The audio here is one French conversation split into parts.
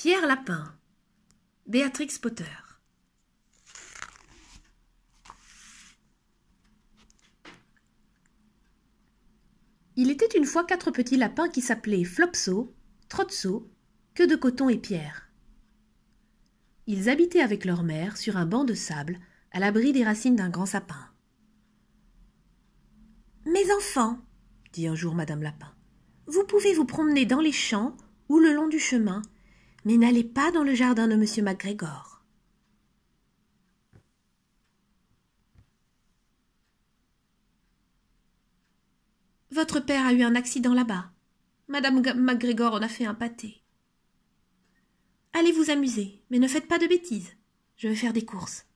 Pierre Lapin, Béatrix Potter. Il était une fois quatre petits lapins qui s'appelaient Flopso, Trotso, Queue de Coton et Pierre. Ils habitaient avec leur mère sur un banc de sable à l'abri des racines d'un grand sapin. Mes enfants, dit un jour Madame Lapin, vous pouvez vous promener dans les champs ou le long du chemin mais n'allez pas dans le jardin de M. MacGregor. Votre père a eu un accident là-bas. Madame MacGregor en a fait un pâté. Allez vous amuser, mais ne faites pas de bêtises. Je vais faire des courses.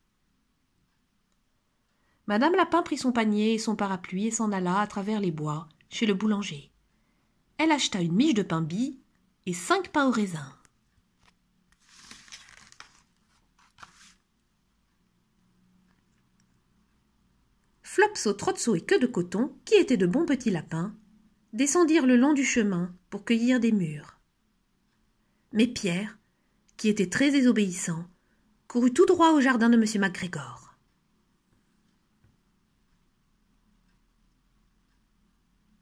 Madame Lapin prit son panier et son parapluie et s'en alla à travers les bois, chez le boulanger. Elle acheta une miche de pain bis et cinq pains au raisin. Flopso, Trotso et Queue de Coton, qui étaient de bons petits lapins, descendirent le long du chemin pour cueillir des murs. Mais Pierre, qui était très désobéissant, courut tout droit au jardin de M. MacGregor.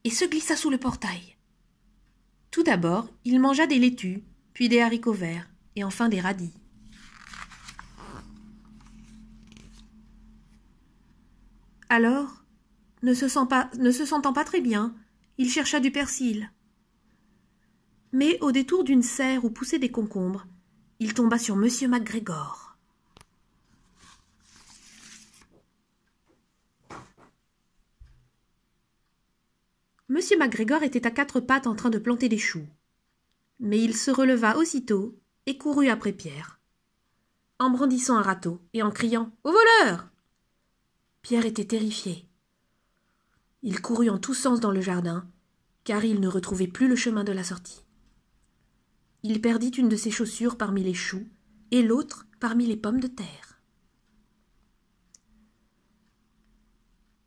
Et se glissa sous le portail. Tout d'abord, il mangea des laitues, puis des haricots verts, et enfin des radis. Alors, ne se, sentant pas très bien, il chercha du persil. Mais au détour d'une serre où poussaient des concombres, il tomba sur Monsieur MacGregor. Monsieur MacGregor était à quatre pattes en train de planter des choux. Mais il se releva aussitôt et courut après Pierre, en brandissant un râteau et en criant Au voleur Pierre était terrifié. Il courut en tous sens dans le jardin, car il ne retrouvait plus le chemin de la sortie. Il perdit une de ses chaussures parmi les choux et l'autre parmi les pommes de terre.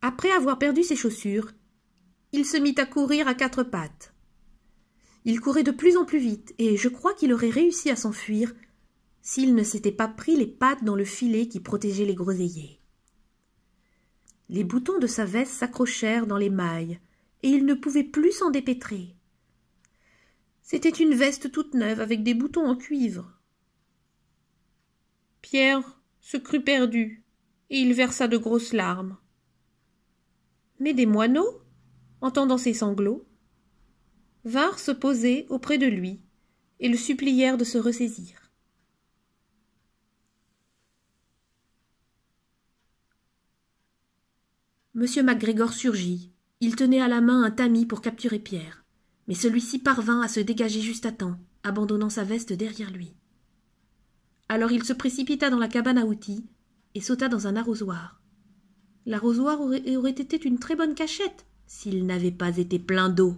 Après avoir perdu ses chaussures, il se mit à courir à quatre pattes. Il courait de plus en plus vite, et je crois qu'il aurait réussi à s'enfuir s'il ne s'était pas pris les pattes dans le filet qui protégeait les groseilliers. Les boutons de sa veste s'accrochèrent dans les mailles, et il ne pouvait plus s'en dépêtrer. C'était une veste toute neuve avec des boutons en cuivre. Pierre se crut perdu, et il versa de grosses larmes. Mais des moineaux, entendant ses sanglots, vinrent se poser auprès de lui et le supplièrent de se ressaisir. Monsieur MacGregor surgit. Il tenait à la main un tamis pour capturer Pierre. Mais celui-ci parvint à se dégager juste à temps, abandonnant sa veste derrière lui. Alors il se précipita dans la cabane à outils et sauta dans un arrosoir. L'arrosoir aurait, été une très bonne cachette s'il n'avait pas été plein d'eau.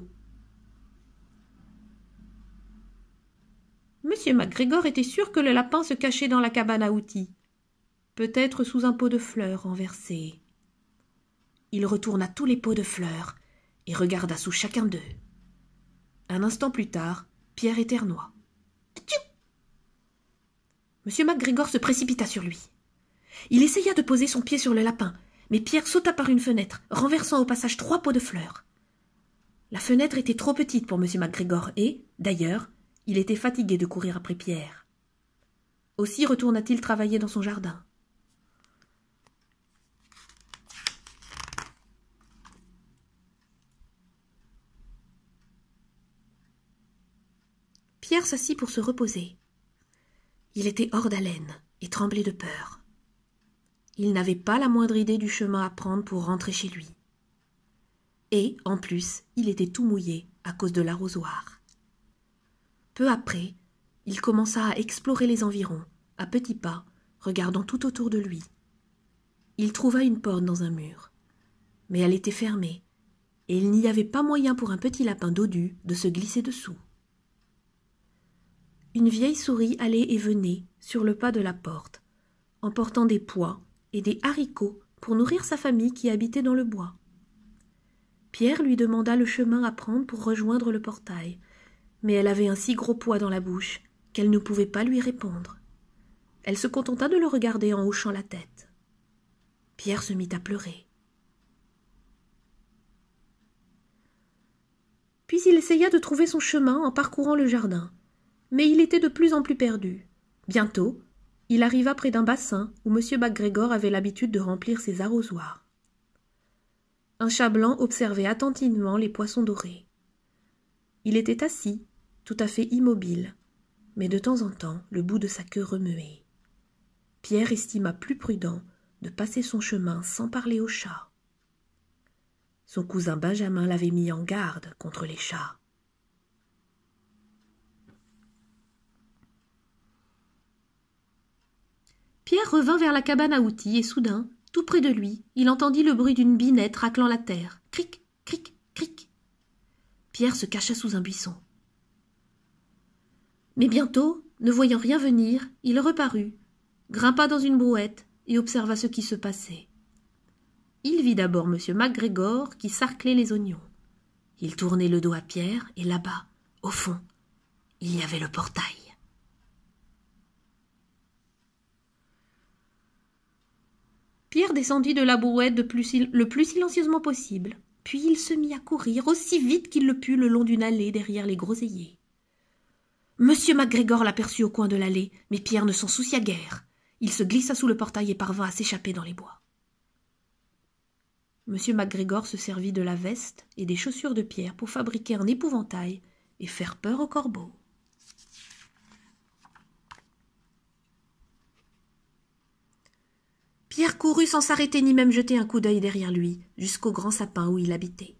Monsieur MacGregor était sûr que le lapin se cachait dans la cabane à outils, peut-être sous un pot de fleurs renversé il retourna tous les pots de fleurs et regarda sous chacun d'eux. Un instant plus tard, Pierre éternua. Monsieur MacGregor se précipita sur lui. Il essaya de poser son pied sur le lapin, mais Pierre sauta par une fenêtre, renversant au passage trois pots de fleurs. La fenêtre était trop petite pour Monsieur MacGregor et, d'ailleurs, il était fatigué de courir après Pierre. Aussi retourna-t-il travailler dans son jardin. Pierre s'assit pour se reposer. Il était hors d'haleine et tremblait de peur. Il n'avait pas la moindre idée du chemin à prendre pour rentrer chez lui. Et, en plus, il était tout mouillé à cause de l'arrosoir. Peu après, il commença à explorer les environs, à petits pas, regardant tout autour de lui. Il trouva une porte dans un mur. Mais elle était fermée, et il n'y avait pas moyen pour un petit lapin dodu de se glisser dessous une vieille souris allait et venait sur le pas de la porte, emportant des pois et des haricots pour nourrir sa famille qui habitait dans le bois. Pierre lui demanda le chemin à prendre pour rejoindre le portail, mais elle avait un si gros poids dans la bouche qu'elle ne pouvait pas lui répondre. Elle se contenta de le regarder en hochant la tête. Pierre se mit à pleurer. Puis il essaya de trouver son chemin en parcourant le jardin mais il était de plus en plus perdu. Bientôt, il arriva près d'un bassin où M. MacGregor avait l'habitude de remplir ses arrosoirs. Un chat blanc observait attentivement les poissons dorés. Il était assis, tout à fait immobile, mais de temps en temps le bout de sa queue remuait. Pierre estima plus prudent de passer son chemin sans parler au chat. Son cousin Benjamin l'avait mis en garde contre les chats. Pierre revint vers la cabane à outils et soudain, tout près de lui, il entendit le bruit d'une binette raclant la terre. Cric, cric, cric. Pierre se cacha sous un buisson. Mais bientôt, ne voyant rien venir, il reparut, grimpa dans une brouette et observa ce qui se passait. Il vit d'abord M. MacGregor qui sarclait les oignons. Il tournait le dos à Pierre et là-bas, au fond, il y avait le portail. Pierre descendit de la brouette le plus silencieusement possible, puis il se mit à courir aussi vite qu'il le put le long d'une allée derrière les groseilliers. Monsieur MacGregor l'aperçut au coin de l'allée, mais Pierre ne s'en soucia guère. Il se glissa sous le portail et parvint à s'échapper dans les bois. Monsieur MacGregor se servit de la veste et des chaussures de Pierre pour fabriquer un épouvantail et faire peur aux corbeaux. Pierre courut sans s'arrêter ni même jeter un coup d'œil derrière lui, jusqu'au grand sapin où il habitait.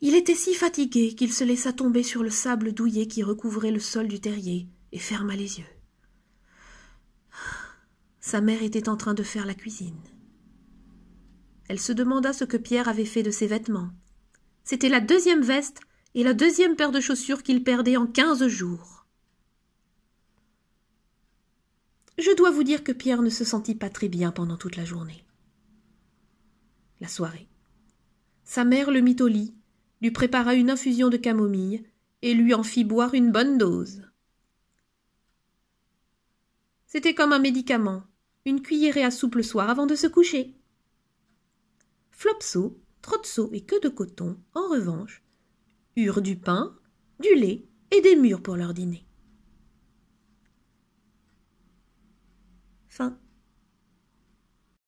Il était si fatigué qu'il se laissa tomber sur le sable douillet qui recouvrait le sol du terrier, et ferma les yeux. Sa mère était en train de faire la cuisine. Elle se demanda ce que Pierre avait fait de ses vêtements. C'était la deuxième veste et la deuxième paire de chaussures qu'il perdait en quinze jours. Je dois vous dire que Pierre ne se sentit pas très bien pendant toute la journée. La soirée. Sa mère le mit au lit, lui prépara une infusion de camomille et lui en fit boire une bonne dose. C'était comme un médicament, une cuillerée à soupe le soir avant de se coucher. Flopso, Trotso et Queue de Coton, en revanche, eurent du pain, du lait et des mûres pour leur dîner. Fin.